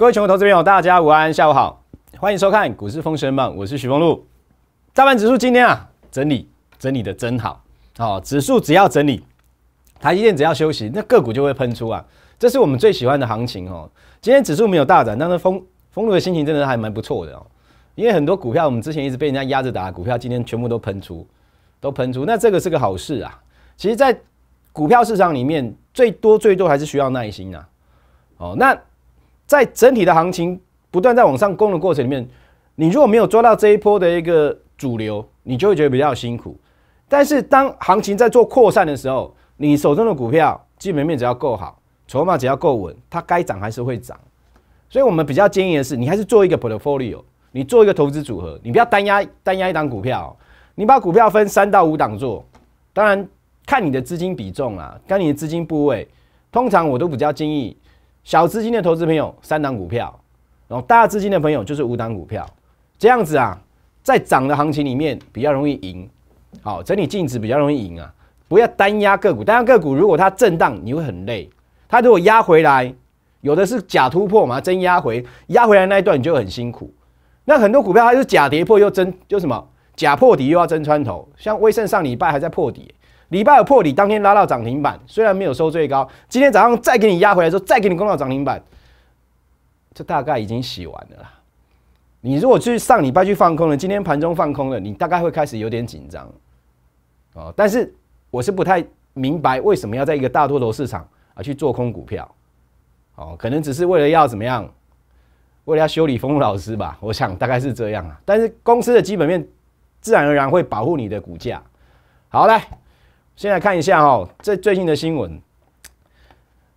各位全国投资朋友，大家午安，下午好，欢迎收看《股市风声榜》，我是徐峰路。大盘指数今天啊，整理整理的真好哦。指数只要整理，台积电只要休息，那个股就会喷出啊。这是我们最喜欢的行情哦。今天指数没有大涨，但是风风路的心情真的还蛮不错的哦。因为很多股票我们之前一直被人家压着打，股票今天全部都喷出，都喷出，那这个是个好事啊。其实，在股票市场里面，最多最多还是需要耐心啊。哦，那。在整体的行情不断在往上攻的过程里面，你如果没有抓到这一波的一个主流，你就会觉得比较辛苦。但是当行情在做扩散的时候，你手中的股票基本面只要够好，筹码只要够稳，它该涨还是会涨。所以，我们比较建议的是，你还是做一个 portfolio，你做一个投资组合，你不要单压单压一档股票，你把股票分三到五档做。当然，看你的资金比重啊，看你的资金部位，通常我都比较建议。小资金的投资朋友，三档股票，然后大资金的朋友就是五档股票，这样子啊，在涨的行情里面比较容易赢，好，整理净值比较容易赢啊，不要单压个股，单压个股如果它震荡，你会很累，它如果压回来，有的是假突破嘛，真压回，压回来那一段你就很辛苦，那很多股票它是假跌破又真，就什么假破底又要真穿头，像威盛上礼拜还在破底。礼拜有破底，当天拉到涨停板，虽然没有收最高。今天早上再给你压回来之后，再给你攻到涨停板，这大概已经洗完了啦。你如果去上礼拜去放空了，今天盘中放空了，你大概会开始有点紧张哦。但是我是不太明白为什么要在一个大多头市场啊去做空股票哦，可能只是为了要怎么样，为了要修理冯老师吧，我想大概是这样啊。但是公司的基本面自然而然会保护你的股价。好来，先来看一下哦，这最近的新闻。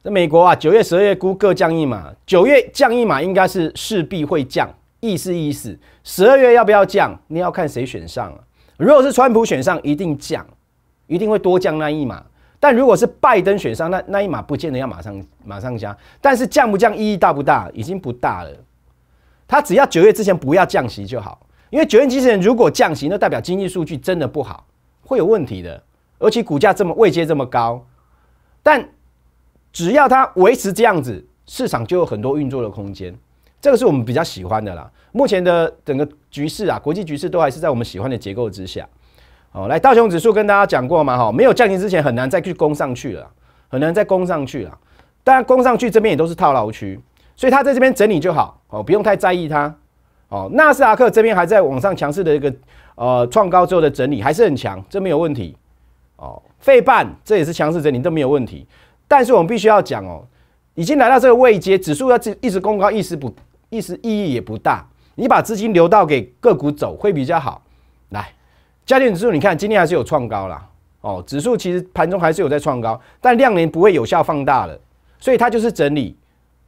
这美国啊，九月、十二月估各降一码。九月降一码，应该是势必会降，意思意思。十二月要不要降？你要看谁选上啊。如果是川普选上，一定降，一定会多降那一码。但如果是拜登选上，那那一码不见得要马上马上加。但是降不降，意义大不大？已经不大了。他只要九月之前不要降息就好，因为九月之前如果降息，那代表经济数据真的不好，会有问题的。而且股价这么未接这么高，但只要它维持这样子，市场就有很多运作的空间。这个是我们比较喜欢的啦。目前的整个局势啊，国际局势都还是在我们喜欢的结构之下。哦，来道琼指数跟大家讲过嘛，哈，没有降停之前很难再去攻上去了，很难再攻上去了。但攻上去这边也都是套牢区，所以它在这边整理就好，哦，不用太在意它。哦，纳斯达克这边还在往上强势的一个呃创高之后的整理，还是很强，这没有问题。哦，费半这也是强势整理都没有问题，但是我们必须要讲哦，已经来到这个位阶，指数要一直攻高，意思不意思意义也不大。你把资金留到给个股走会比较好。来，家电指数，你看今天还是有创高啦。哦，指数其实盘中还是有在创高，但量能不会有效放大了，所以它就是整理。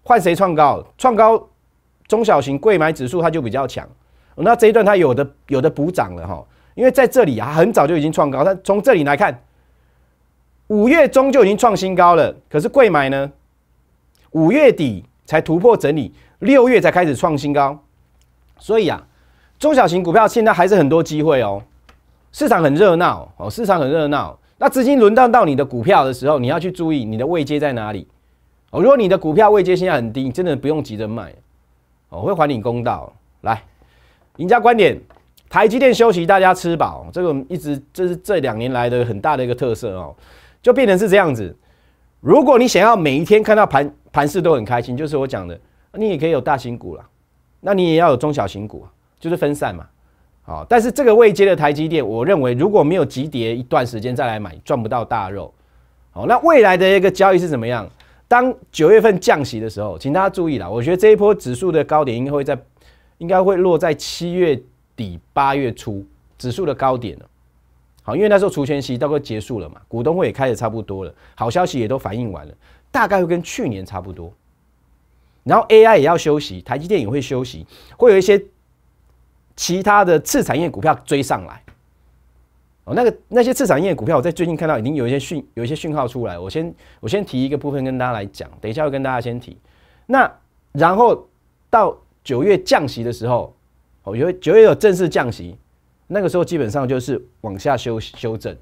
换谁创高，创高中小型贵买指数它就比较强。那这一段它有的有的补涨了哈。因为在这里啊，很早就已经创高，但从这里来看，五月中就已经创新高了。可是贵买呢，五月底才突破整理，六月才开始创新高。所以啊，中小型股票现在还是很多机会哦。市场很热闹哦，市场很热闹。那资金轮到到你的股票的时候，你要去注意你的位阶在哪里哦。如果你的股票位阶现在很低，真的不用急着卖哦，会还你公道。来，赢家观点。台积电休息，大家吃饱，这个一直这是这两年来的很大的一个特色哦，就变成是这样子。如果你想要每一天看到盘盘市都很开心，就是我讲的，你也可以有大型股了，那你也要有中小型股，就是分散嘛。好，但是这个未接的台积电，我认为如果没有急跌一段时间再来买，赚不到大肉。好，那未来的一个交易是怎么样？当九月份降息的时候，请大家注意啦，我觉得这一波指数的高点应该会在，应该会落在七月。底八月初指数的高点了，好，因为那时候除权息时候结束了嘛，股东会也开的差不多了，好消息也都反映完了，大概会跟去年差不多。然后 AI 也要休息，台积电也会休息，会有一些其他的次产业股票追上来。哦，那个那些次产业股票，我在最近看到已经有一些讯，有一些讯号出来。我先我先提一个部分跟大家来讲，等一下会跟大家先提。那然后到九月降息的时候。我因为九月有正式降息，那个时候基本上就是往下修修正，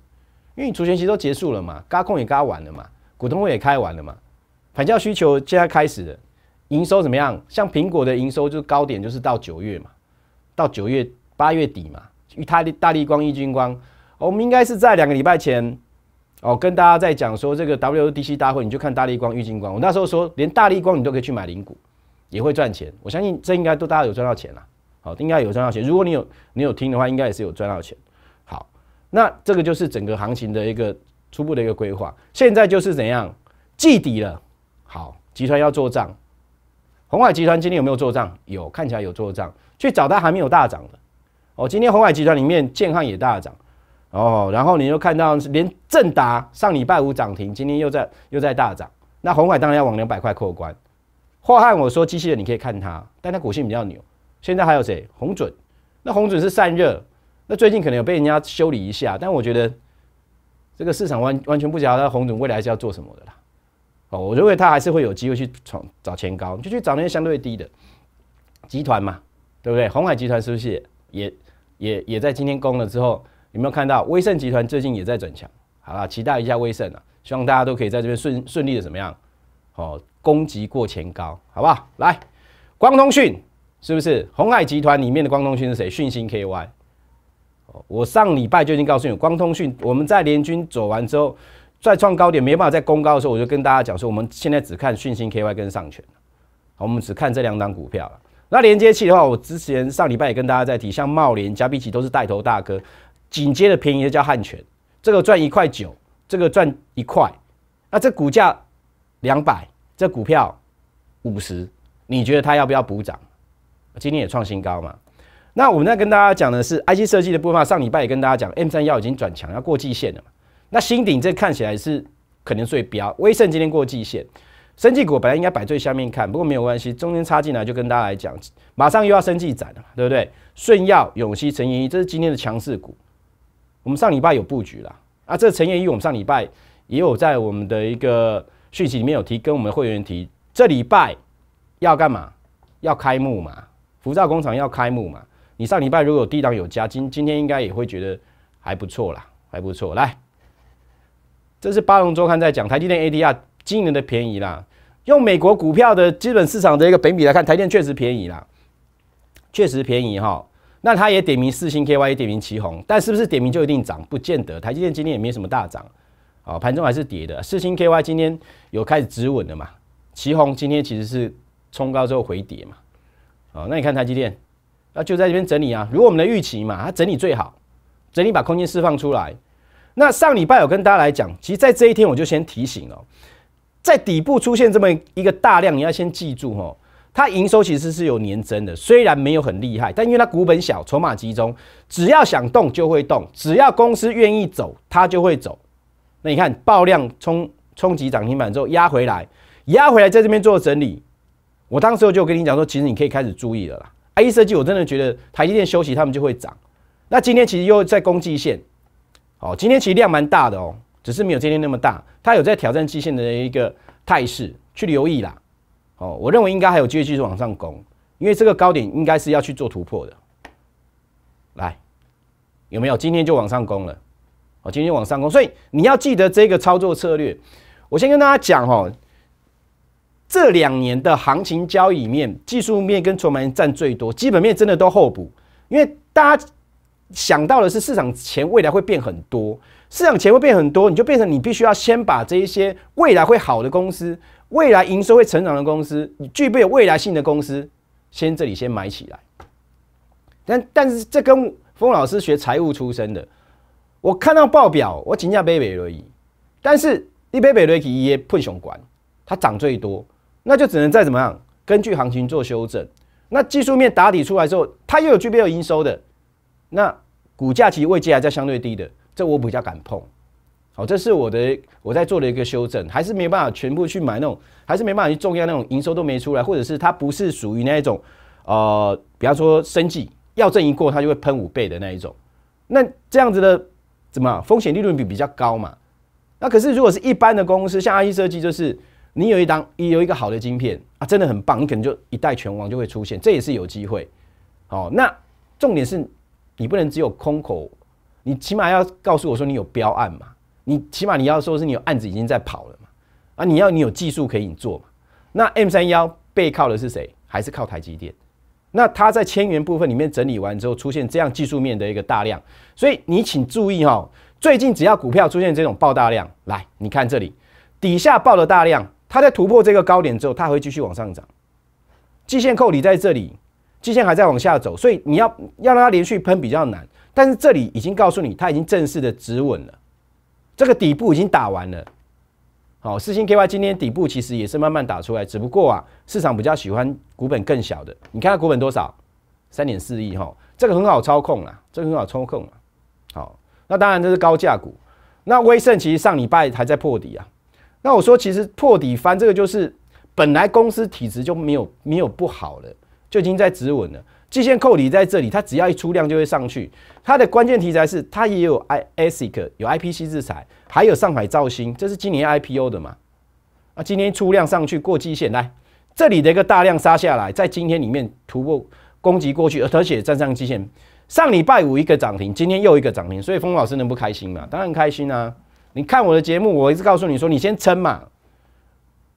因为除权息都结束了嘛，嘎空也嘎完了嘛，股东会也开完了嘛，反叫需求现在开始了，营收怎么样？像苹果的营收就高点就是到九月嘛，到九月八月底嘛。与他大力光、裕金光，我们应该是在两个礼拜前，哦，跟大家在讲说这个 WDC 大会，你就看大力光、郁金光，我那时候说连大力光你都可以去买零股，也会赚钱。我相信这应该都大家有赚到钱啦。好，应该有赚到钱。如果你有你有听的话，应该也是有赚到钱。好，那这个就是整个行情的一个初步的一个规划。现在就是怎样祭底了。好，集团要做账。红海集团今天有没有做账？有，看起来有做账。去找它还没有大涨的。哦，今天红海集团里面建行也大涨。哦，然后你又看到连正达上礼拜五涨停，今天又在又在大涨。那红海当然要往两百块扩关。华汉我说机器人你可以看它，但它股性比较牛。现在还有谁？红准，那红准是散热，那最近可能有被人家修理一下。但我觉得这个市场完完全不晓得红准未来是要做什么的啦。哦，我认为他还是会有机会去闯找前高，就去找那些相对低的集团嘛，对不对？红海集团是不是也也也在今天攻了之后，有没有看到威盛集团最近也在转强？好了，期待一下威盛啊！希望大家都可以在这边顺顺利的怎么样？哦，攻击过前高，好不好？来，光通讯。是不是红海集团里面的光通讯是谁？讯芯 KY。哦，我上礼拜就已经告诉你，光通讯我们在联军走完之后，再创高点没办法再攻高的时候，我就跟大家讲说，我们现在只看讯芯 KY 跟上全。我们只看这两档股票了。那连接器的话，我之前上礼拜也跟大家在提，像茂联、加比奇都是带头大哥，紧接着便宜的叫汉全，这个赚一块九，这个赚一块。那这股价两百，这股票五十，你觉得它要不要补涨？今天也创新高嘛？那我们在跟大家讲的是 IC 设计的部分，上礼拜也跟大家讲，M 三幺已经转强，要过季线了嘛？那新顶这看起来是肯定最标。威盛今天过季线，生技股本来应该摆最下面看，不过没有关系，中间插进来就跟大家来讲，马上又要生技展了嘛，对不对？顺耀、永熙、成一，这是今天的强势股。我们上礼拜有布局了啊，这成一我们上礼拜也有在我们的一个讯息里面有提，跟我们会员提，这礼拜要干嘛？要开幕嘛？浮躁工厂要开幕嘛？你上礼拜如果有低档有加，今今天应该也会觉得还不错啦，还不错。来，这是八龙周刊在讲台积电 ADR 今年的便宜啦，用美国股票的基本市场的一个本比来看，台电确实便宜啦，确实便宜哈。那它也点名四星 KY，也点名旗红，但是不是点名就一定涨？不见得。台积电今天也没什么大涨，哦，盘中还是跌的。四星 KY 今天有开始止稳了嘛？旗红今天其实是冲高之后回跌嘛？哦，那你看台积电，那就在这边整理啊。如果我们的预期嘛，它整理最好，整理把空间释放出来。那上礼拜有跟大家来讲，其实在这一天我就先提醒哦，在底部出现这么一个大量，你要先记住哦。它营收其实是有年增的，虽然没有很厉害，但因为它股本小、筹码集中，只要想动就会动，只要公司愿意走它就会走。那你看爆量冲冲击涨停板之后压回来，压回来在这边做整理。我当时就跟你讲说，其实你可以开始注意了啦。A 设计，我真的觉得台积电休息，他们就会涨。那今天其实又在攻击线，哦，今天其实量蛮大的哦，只是没有今天那么大。它有在挑战极限的一个态势，去留意啦。哦，我认为应该还有机会继续往上攻，因为这个高点应该是要去做突破的。来，有没有？今天就往上攻了。哦，今天往上攻，所以你要记得这个操作策略。我先跟大家讲哦。这两年的行情交易面、技术面跟筹码占最多，基本面真的都候补。因为大家想到的是市场钱未来会变很多，市场钱会变很多，你就变成你必须要先把这一些未来会好的公司、未来营收会成长的公司、你具备未来性的公司，先这里先买起来。但但是这跟风老师学财务出身的，我看到报表，我请假 Baby 而已，但是 Baby 瑞奇也碰熊管，它涨最多。那就只能再怎么样，根据行情做修正。那技术面打底出来之后，它又有具备有营收的，那股价其实位置还在相对低的，这我比较敢碰。好，这是我的我在做的一个修正，还是没办法全部去买那种，还是没办法去重要那种营收都没出来，或者是它不是属于那一种，呃，比方说生计要证一过它就会喷五倍的那一种，那这样子的怎么风险利润比比较高嘛？那可是如果是一般的公司，像阿一设计就是。你有一张，有一个好的晶片啊，真的很棒，你可能就一代拳王就会出现，这也是有机会，哦。那重点是，你不能只有空口，你起码要告诉我说你有标案嘛，你起码你要说是你有案子已经在跑了嘛，啊，你要你有技术可以做嘛。那 M 三幺背靠的是谁？还是靠台积电？那它在千元部分里面整理完之后，出现这样技术面的一个大量，所以你请注意哈，最近只要股票出现这种爆大量，来，你看这里底下爆了大量。它在突破这个高点之后，它会继续往上涨。季线扣你，在这里，季线还在往下走，所以你要要让它连续喷比较难。但是这里已经告诉你，它已经正式的止稳了，这个底部已经打完了。好，四星 KY 今天底部其实也是慢慢打出来，只不过啊，市场比较喜欢股本更小的。你看它股本多少？三点四亿哈，这个很好操控啊，这个很好操控啊。好，那当然这是高价股。那威盛其实上礼拜还在破底啊。那我说，其实破底翻这个就是，本来公司体质就没有没有不好了，就已经在止稳了。季线扣底在这里，它只要一出量就会上去。它的关键题材是它也有 iASIC 有 IPC 制裁，还有上海造星，这是今年 IPO 的嘛？啊，今天出量上去过季线，来，这里的一个大量杀下来，在今天里面突破攻击过去，而且站上季线。上礼拜五一个涨停，今天又一个涨停，所以峰老师能不开心吗？当然开心啊。你看我的节目，我一直告诉你说，你先撑嘛，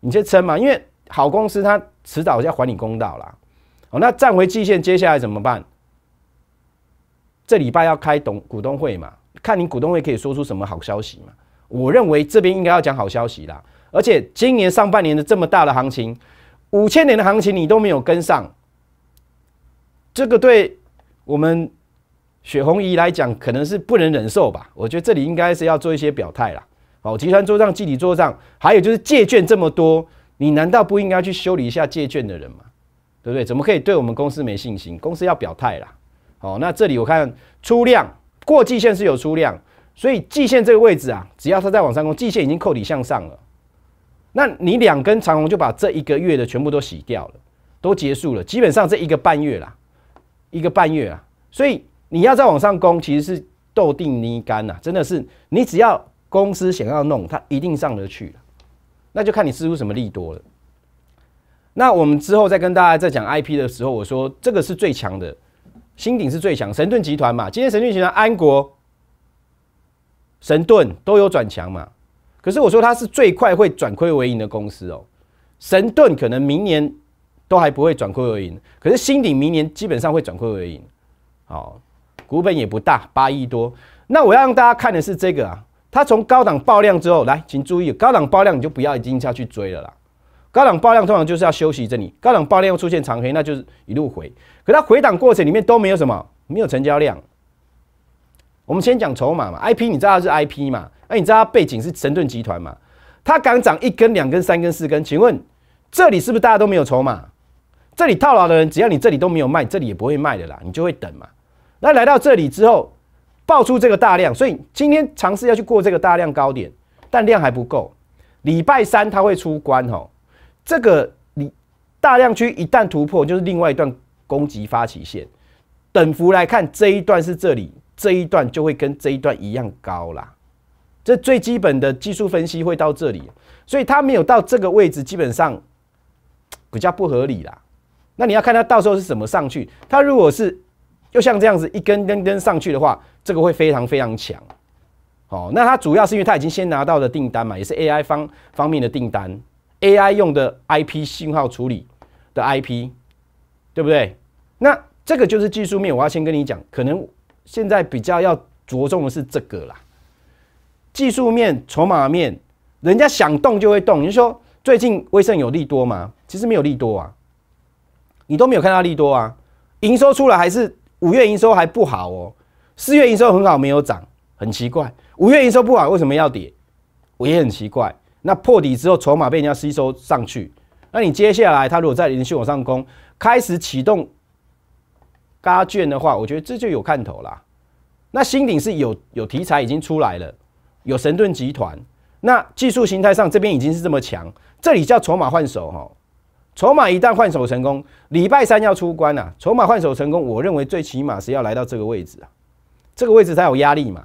你先撑嘛，因为好公司它迟早要还你公道啦。哦，那站回季线，接下来怎么办？这礼拜要开董股东会嘛，看你股东会可以说出什么好消息嘛。我认为这边应该要讲好消息啦，而且今年上半年的这么大的行情，五千年的行情你都没有跟上，这个对我们。血红仪来讲，可能是不能忍受吧。我觉得这里应该是要做一些表态啦。好，集团做账、集体做账，还有就是借券这么多，你难道不应该去修理一下借券的人吗？对不对？怎么可以对我们公司没信心？公司要表态啦。好，那这里我看出量过季线是有出量，所以季线这个位置啊，只要它再往上攻，季线已经扣底向上了。那你两根长红就把这一个月的全部都洗掉了，都结束了。基本上这一个半月啦，一个半月啊，所以。你要再往上攻，其实是斗定泥干呐，真的是你只要公司想要弄，它一定上得去那就看你施出什么力多了。那我们之后再跟大家再讲 I P 的时候，我说这个是最强的，新鼎是最强，神盾集团嘛，今天神盾集团安国、神盾都有转强嘛，可是我说它是最快会转亏为盈的公司哦，神盾可能明年都还不会转亏为盈，可是新鼎明年基本上会转亏为盈，好。股本也不大，八亿多。那我要让大家看的是这个啊，它从高档爆量之后来，请注意高档爆量你就不要一定下去追了啦。高档爆量通常就是要休息这里，高档爆量又出现长黑，那就是一路回。可它回档过程里面都没有什么，没有成交量。我们先讲筹码嘛，IP 你知道它是 IP 嘛？那你知道它背景是神盾集团嘛？它敢涨一根、两根、三根、四根？请问这里是不是大家都没有筹码？这里套牢的人，只要你这里都没有卖，这里也不会卖的啦，你就会等嘛。那来到这里之后，爆出这个大量，所以今天尝试要去过这个大量高点，但量还不够。礼拜三它会出关吼，这个你大量区一旦突破，就是另外一段攻击发起线。等幅来看，这一段是这里，这一段就会跟这一段一样高啦。这最基本的技术分析会到这里，所以它没有到这个位置，基本上比较不合理啦。那你要看它到时候是怎么上去，它如果是。就像这样子一根根根上去的话，这个会非常非常强。哦，那它主要是因为它已经先拿到的订单嘛，也是 AI 方方面的订单，AI 用的 IP 信号处理的 IP，对不对？那这个就是技术面，我要先跟你讲，可能现在比较要着重的是这个啦。技术面、筹码面，人家想动就会动。你说最近威盛有利多吗？其实没有利多啊，你都没有看到利多啊，营收出来还是。五月营收还不好哦，四月营收很好，没有涨，很奇怪。五月营收不好，为什么要跌？我也很奇怪。那破底之后，筹码被人家吸收上去，那你接下来它如果再连续往上攻，开始启动嘎券的话，我觉得这就有看头啦。那新顶是有有题材已经出来了，有神盾集团。那技术形态上这边已经是这么强，这里叫筹码换手哈。筹码一旦换手成功，礼拜三要出关呐。筹码换手成功，我认为最起码是要来到这个位置啊，这个位置才有压力嘛。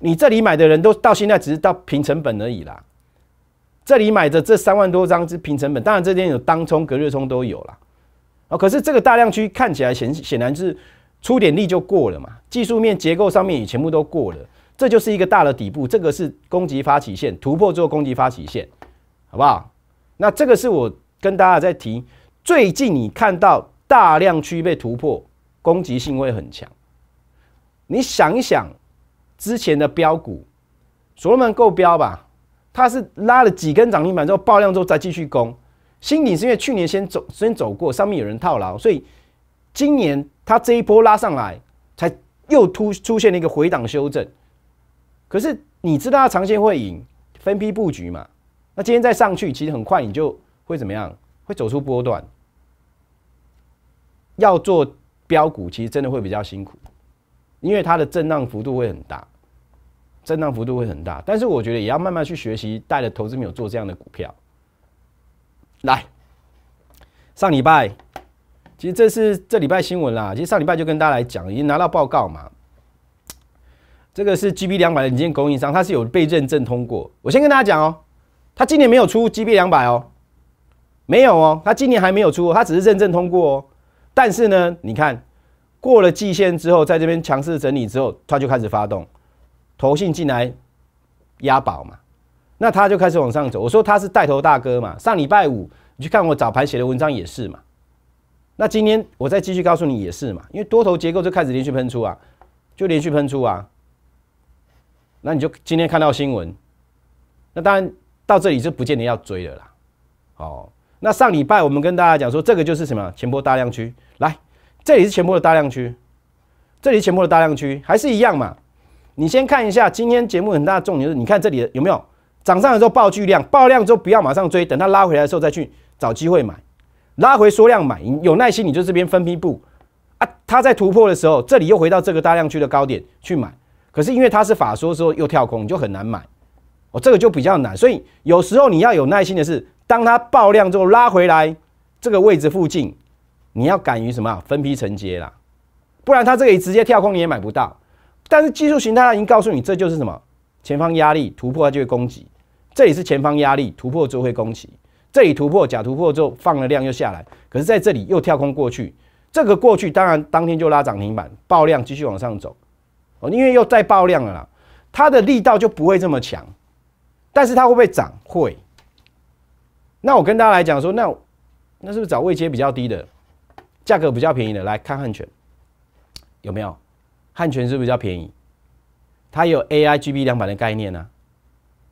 你这里买的人都到现在只是到平成本而已啦。这里买的这三万多张是平成本，当然这边有当冲、隔日冲都有了。哦，可是这个大量区看起来显显然是出点力就过了嘛。技术面结构上面也全部都过了，这就是一个大的底部。这个是攻击发起线，突破之后攻击发起线，好不好？那这个是我。跟大家在提，最近你看到大量区被突破，攻击性会很强。你想一想，之前的标股，所罗门购标吧，它是拉了几根涨停板之后爆量之后再继续攻，新顶是因为去年先走先走过，上面有人套牢，所以今年它这一波拉上来，才又突出现了一个回档修正。可是你知道它长线会赢，分批布局嘛？那今天再上去，其实很快你就。会怎么样？会走出波段。要做标股，其实真的会比较辛苦，因为它的震荡幅度会很大，震荡幅度会很大。但是我觉得也要慢慢去学习，带着投资没有做这样的股票。来，上礼拜其实这是这礼拜新闻啦。其实上礼拜就跟大家来讲，已经拿到报告嘛。这个是 G B 两百的零件供应商，它是有被认证通过。我先跟大家讲哦，它今年没有出 G B 两百哦。没有哦，他今年还没有出，他只是认证通过哦。但是呢，你看过了季线之后，在这边强势整理之后，他就开始发动投信进来押宝嘛，那他就开始往上走。我说他是带头大哥嘛。上礼拜五你去看我早盘写的文章也是嘛。那今天我再继续告诉你也是嘛，因为多头结构就开始连续喷出啊，就连续喷出啊。那你就今天看到新闻，那当然到这里就不见得要追了啦，哦。那上礼拜我们跟大家讲说，这个就是什么前波大量区。来，这里是前波的大量区，这里前波的大量区还是一样嘛？你先看一下，今天节目很大的重点是，你看这里有没有涨上的时候爆巨量，爆量之后不要马上追，等它拉回来的时候再去找机会买，拉回缩量买，有耐心你就这边分批布啊。它在突破的时候，这里又回到这个大量区的高点去买，可是因为它是法说时候又跳空，你就很难买。哦，这个就比较难，所以有时候你要有耐心的是，当它爆量之后拉回来，这个位置附近，你要敢于什么分批承接啦，不然它这里直接跳空你也买不到。但是技术形态它已经告诉你，这就是什么？前方压力突破它就会攻击，这里是前方压力突破就会攻击，这里突破假突破之后放了量又下来，可是在这里又跳空过去，这个过去当然当天就拉涨停板爆量继续往上走，哦，因为又再爆量了啦，它的力道就不会这么强。但是它会不会涨？会。那我跟大家来讲说，那那是不是找位阶比较低的价格比较便宜的来看汉泉有没有？汉泉是不是比较便宜？它有 AIGB 两版的概念呢？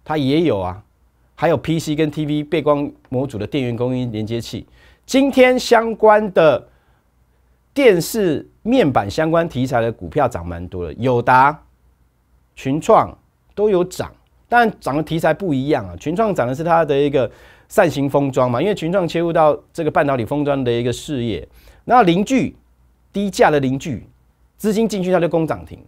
它也有啊。还有 PC 跟 TV 背光模组的电源供应连接器。今天相关的电视面板相关题材的股票涨蛮多的，友达、群创都有涨。但涨的题材不一样啊，群创涨的是它的一个扇形封装嘛，因为群创切入到这个半导体封装的一个事业。那邻居，低价的邻居，资金进去它就攻涨停，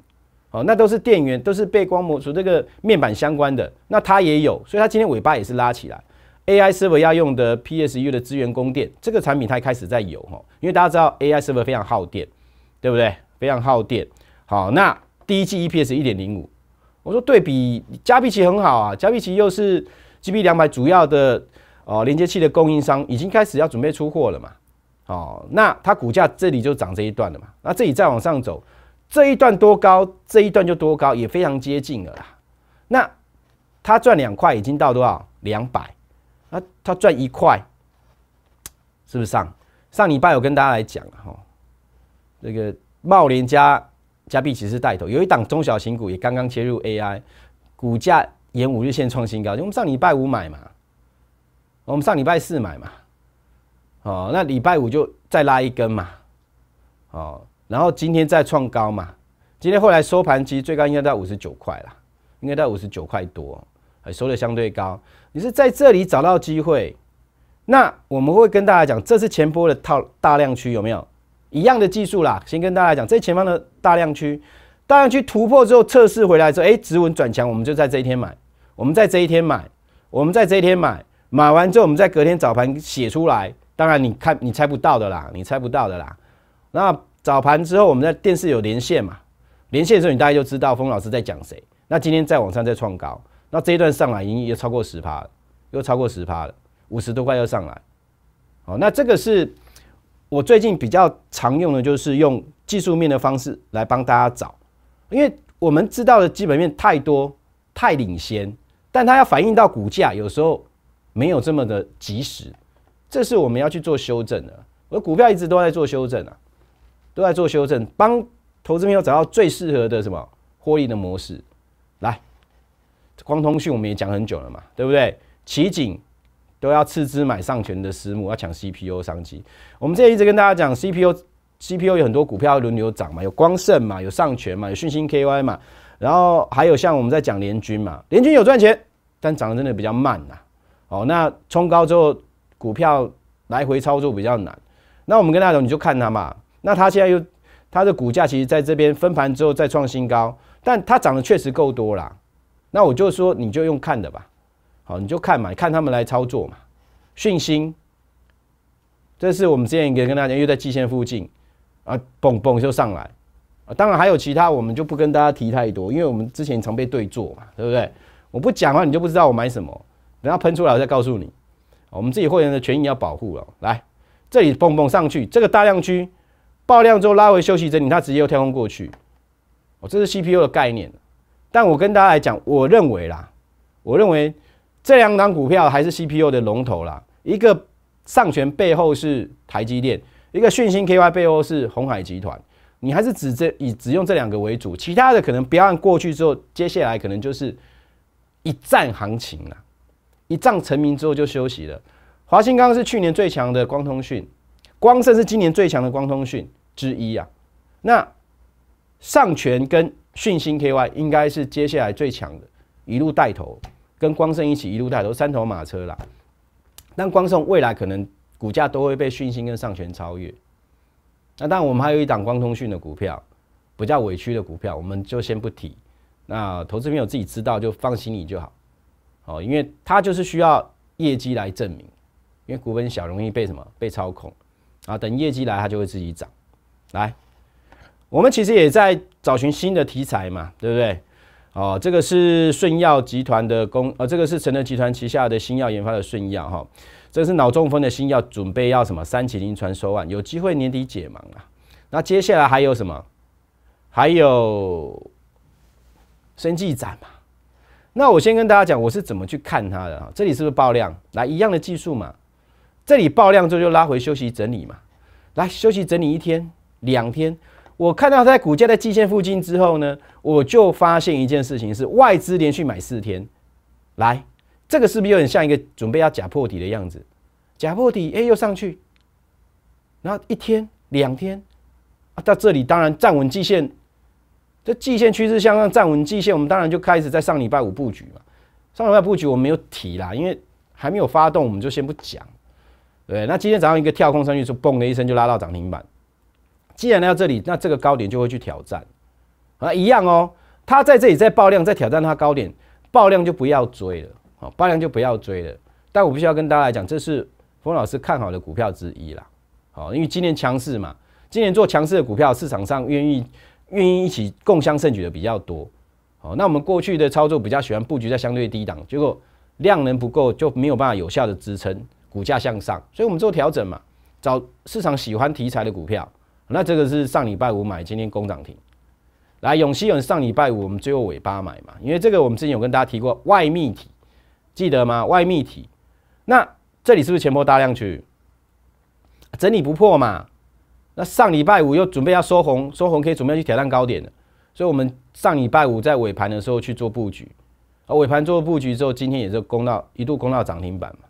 哦，那都是电源，都是背光模组这个面板相关的，那它也有，所以它今天尾巴也是拉起来。AI server 要用的 PSU 的资源供电，这个产品它开始在有哈，因为大家知道 AI server 非常耗电，对不对？非常耗电。好，那第一季 EPS 一点零五。我说对比加比奇很好啊，加比奇又是 G B 两百主要的哦连接器的供应商，已经开始要准备出货了嘛？哦，那它股价这里就涨这一段了嘛？那这里再往上走，这一段多高，这一段就多高，也非常接近了啦。那它赚两块已经到多少？两百？那它赚一块，是不是上上礼拜有跟大家来讲了哈？这个茂林家。加币其是带头，有一档中小型股也刚刚切入 AI，股价沿五日线创新高，因为我们上礼拜五买嘛，我们上礼拜四买嘛，哦，那礼拜五就再拉一根嘛，哦，然后今天再创高嘛，今天后来收盘实最高应该在五十九块啦，应该在五十九块多，收的相对高，你是在这里找到机会，那我们会跟大家讲，这是前波的套大量区有没有？一样的技术啦，先跟大家讲，这前方的大量区，大量区突破之后测试回来之后，哎，止稳转强，我们就在这一天买，我们在这一天买，我们在这一天买，买完之后我们在隔天早盘写出来，当然你看你猜不到的啦，你猜不到的啦。那早盘之后我们在电视有连线嘛，连线的时候你大家就知道峰老师在讲谁。那今天在网上在创高，那这一段上来已经又超过十趴了，又超过十趴了，五十多块又上来。好，那这个是。我最近比较常用的就是用技术面的方式来帮大家找，因为我们知道的基本面太多太领先，但它要反映到股价有时候没有这么的及时，这是我们要去做修正的。我股票一直都在做修正啊，都在做修正，帮投资朋友找到最适合的什么获利的模式。来，光通讯我们也讲很久了嘛，对不对？奇景。都要斥资买上泉的私募，要抢 CPU 商机。我们这一直跟大家讲，CPU，CPU 有很多股票轮流涨嘛，有光盛嘛，有上泉嘛，有讯星 KY 嘛，然后还有像我们在讲联军嘛，联军有赚钱，但涨得真的比较慢呐。哦，那冲高之后，股票来回操作比较难。那我们跟大家讲，你就看它嘛。那它现在又它的股价其实在这边分盘之后再创新高，但它涨得确实够多啦。那我就说，你就用看的吧。好，你就看嘛，看他们来操作嘛。讯星，这是我们之前也跟大家又在季线附近啊，蹦蹦就上来啊。当然还有其他，我们就不跟大家提太多，因为我们之前常被对坐嘛，对不对？我不讲话，你就不知道我买什么。等下喷出来再告诉你。我们自己会员的权益要保护了。来，这里蹦蹦上去，这个大量区爆量之后拉回休息整理，它直接又跳空过去。哦，这是 CPU 的概念。但我跟大家来讲，我认为啦，我认为。这两档股票还是 CPU 的龙头啦，一个上权背后是台积电，一个讯星 KY 背后是红海集团。你还是只这以只用这两个为主，其他的可能不要。按过去之后，接下来可能就是一战行情了，一战成名之后就休息了。华兴刚是去年最强的光通讯，光盛是今年最强的光通讯之一啊。那上权跟讯星 KY 应该是接下来最强的，一路带头。跟光盛一起一路带头三头马车啦，但光盛未来可能股价都会被讯星跟上权超越。那当然我们还有一档光通讯的股票，比较委屈的股票，我们就先不提。那投资朋友自己知道就放心你就好，哦，因为它就是需要业绩来证明，因为股本小容易被什么被操控啊，等业绩来它就会自己涨。来，我们其实也在找寻新的题材嘛，对不对？哦，这个是顺药集团的公，呃，这个是成德集团旗下的新药研发的顺药哈，这是脑中风的新药，准备要什么三七临床收案，有机会年底解盲啊。那接下来还有什么？还有生技展嘛？那我先跟大家讲，我是怎么去看它的啊？这里是不是爆量？来一样的技术嘛？这里爆量之后就拉回休息整理嘛？来休息整理一天两天。我看到在股价在季线附近之后呢，我就发现一件事情是外资连续买四天，来，这个是不是有点像一个准备要假破底的样子？假破底，哎，又上去，然后一天两天，啊，到这里当然站稳季线，这季线趋势向上站稳季线，我们当然就开始在上礼拜五布局嘛。上礼拜布局我没有提啦，因为还没有发动，我们就先不讲。对，那今天早上一个跳空上去，就嘣的一声就拉到涨停板。既然到这里，那这个高点就会去挑战啊，一样哦。他在这里在爆量，在挑战他高点，爆量就不要追了，好，爆量就不要追了。但我必须要跟大家来讲，这是冯老师看好的股票之一啦，好，因为今年强势嘛，今年做强势的股票，市场上愿意愿意一起共襄盛举的比较多，好，那我们过去的操作比较喜欢布局在相对低档，结果量能不够，就没有办法有效的支撑股价向上，所以我们做调整嘛，找市场喜欢题材的股票。那这个是上礼拜五买，今天攻涨停。来，永熙永上礼拜五我们最后尾巴买嘛，因为这个我们之前有跟大家提过外密体，记得吗？外密体，那这里是不是前波大量区？整理不破嘛？那上礼拜五又准备要收红，收红可以准备去挑战高点了，所以我们上礼拜五在尾盘的时候去做布局，而尾盘做布局之后，今天也是攻到一度攻到涨停板嘛。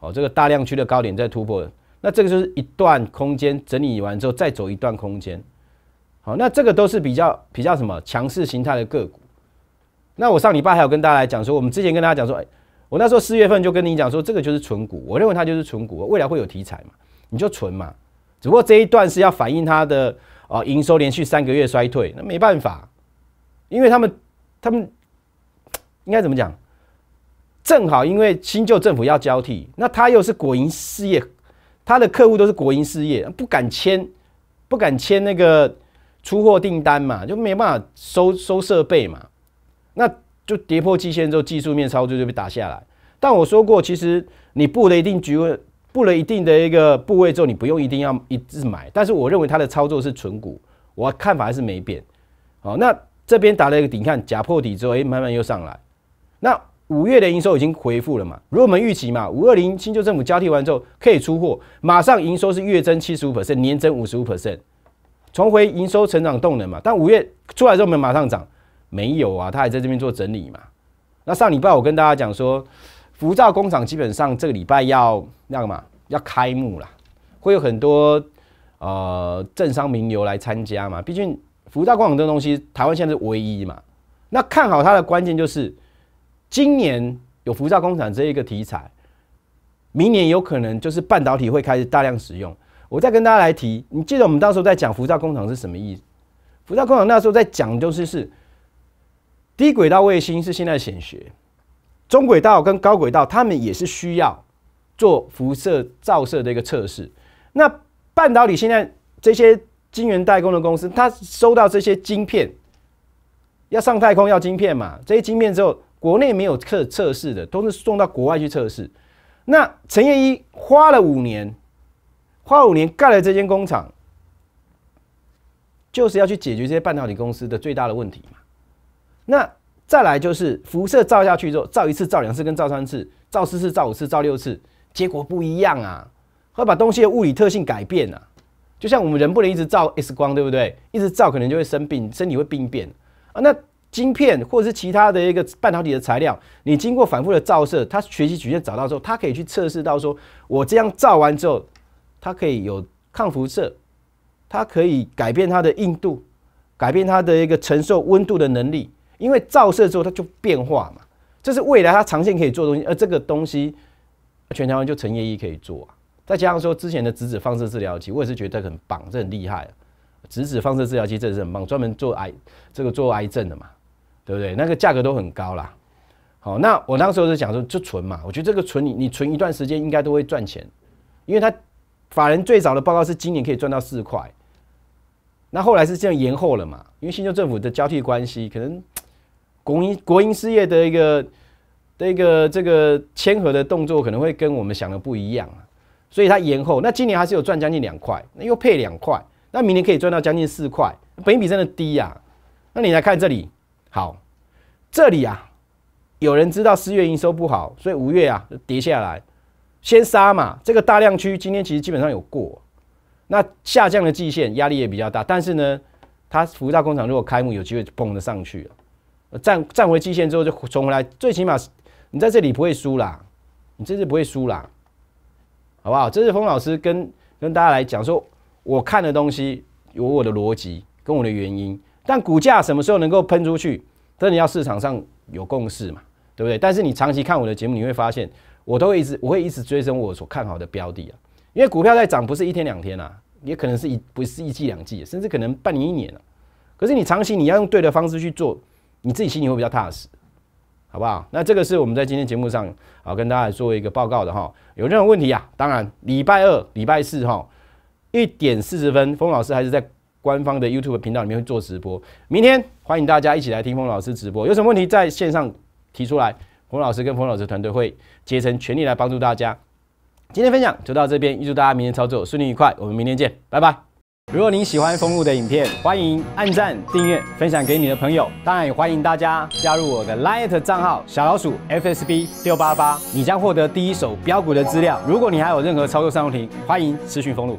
哦，这个大量区的高点在突破。那这个就是一段空间整理完之后再走一段空间，好，那这个都是比较比较什么强势形态的个股。那我上礼拜还有跟大家来讲说，我们之前跟大家讲说，哎，我那时候四月份就跟你讲说，这个就是纯股，我认为它就是纯股，未来会有题材嘛，你就存嘛。只不过这一段是要反映它的啊营收连续三个月衰退，那没办法，因为他们他们应该怎么讲？正好因为新旧政府要交替，那它又是国营事业。他的客户都是国营事业，不敢签，不敢签那个出货订单嘛，就没办法收收设备嘛，那就跌破期线之后，技术面操作就被打下来。但我说过，其实你布了一定局位，布了一定的一个部位之后，你不用一定要一直买。但是我认为他的操作是纯股，我看法还是没变。好，那这边打了一个顶，看假破底之后，哎，慢慢又上来。那五月的营收已经恢复了嘛？如果我们预期嘛，五二零新旧政府交替完之后可以出货，马上营收是月增七十五 percent，年增五十五 percent，重回营收成长动能嘛？但五月出来之后没有马上涨，没有啊，他还在这边做整理嘛？那上礼拜我跟大家讲说，浮造工厂基本上这个礼拜要那个嘛，要开幕了，会有很多呃政商名流来参加嘛？毕竟浮造工厂这东西，台湾现在是唯一嘛？那看好它的关键就是。今年有辐照工厂这一个题材，明年有可能就是半导体会开始大量使用。我再跟大家来提，你记得我们到时候在讲辐照工厂是什么意思？辐照工厂那时候在讲，就是是低轨道卫星是现在显学，中轨道跟高轨道，他们也是需要做辐射照射的一个测试。那半导体现在这些晶圆代工的公司，它收到这些晶片，要上太空要晶片嘛？这些晶片之后。国内没有测测试的，都是送到国外去测试。那陈业一花了五年，花五年盖了这间工厂，就是要去解决这些半导体公司的最大的问题嘛。那再来就是辐射照下去之后，照一次、照两次、跟照三次、照四次、照五次、照六次，结果不一样啊！会把东西的物理特性改变啊！就像我们人不能一直照 X 光，对不对？一直照可能就会生病，身体会病变啊！那晶片或者是其他的一个半导体的材料，你经过反复的照射，它学习曲线找到之后，它可以去测试到说，我这样照完之后，它可以有抗辐射，它可以改变它的硬度，改变它的一个承受温度的能力，因为照射之后它就变化嘛。这是未来它长线可以做东西，而这个东西，全台湾就陈业一可以做啊。再加上说之前的质子放射治疗机，我也是觉得很棒，这很厉害啊。质子放射治疗机真的是很棒，专门做癌这个做癌症的嘛。对不对？那个价格都很高啦。好，那我当时就想说，就存嘛。我觉得这个存你，你存一段时间应该都会赚钱，因为他法人最早的报告是今年可以赚到四块，那后来是这样延后了嘛。因为新州政府的交替关系，可能国营国营事业的一个的一个这个签合的动作可能会跟我们想的不一样啊，所以它延后。那今年还是有赚将近两块，那又配两块，那明年可以赚到将近四块，本益比真的低呀。那你来看这里。好，这里啊，有人知道四月营收不好，所以五月啊就跌下来，先杀嘛。这个大量区今天其实基本上有过，那下降的季线压力也比较大。但是呢，它福大工厂如果开幕，有机会蹦的上去了，站站回季线之后就重回来。最起码你在这里不会输啦，你这次不会输啦，好不好？这是峰老师跟跟大家来讲说，我看的东西有我的逻辑跟我的原因。但股价什么时候能够喷出去？真你要市场上有共识嘛，对不对？但是你长期看我的节目，你会发现我都会一直我会一直追升我所看好的标的啊，因为股票在涨不是一天两天了，也可能是一不是一季两季，甚至可能半年一年了。可是你长期你要用对的方式去做，你自己心里会比较踏实，好不好？那这个是我们在今天节目上啊跟大家做一个报告的哈。有任何问题啊，当然礼拜二、礼拜四哈一点四十分，封老师还是在。官方的 YouTube 频道里面会做直播，明天欢迎大家一起来听冯老师直播，有什么问题在线上提出来，冯老师跟冯老师团队会竭诚全力来帮助大家。今天分享就到这边，预祝大家明天操作顺利愉快，我们明天见，拜拜。如果您喜欢冯路的影片，欢迎按赞、订阅、分享给你的朋友，当然也欢迎大家加入我的 Light 账号小老鼠 FSB 六八八，你将获得第一手标股的资料。如果你还有任何操作上问题，欢迎私讯冯路。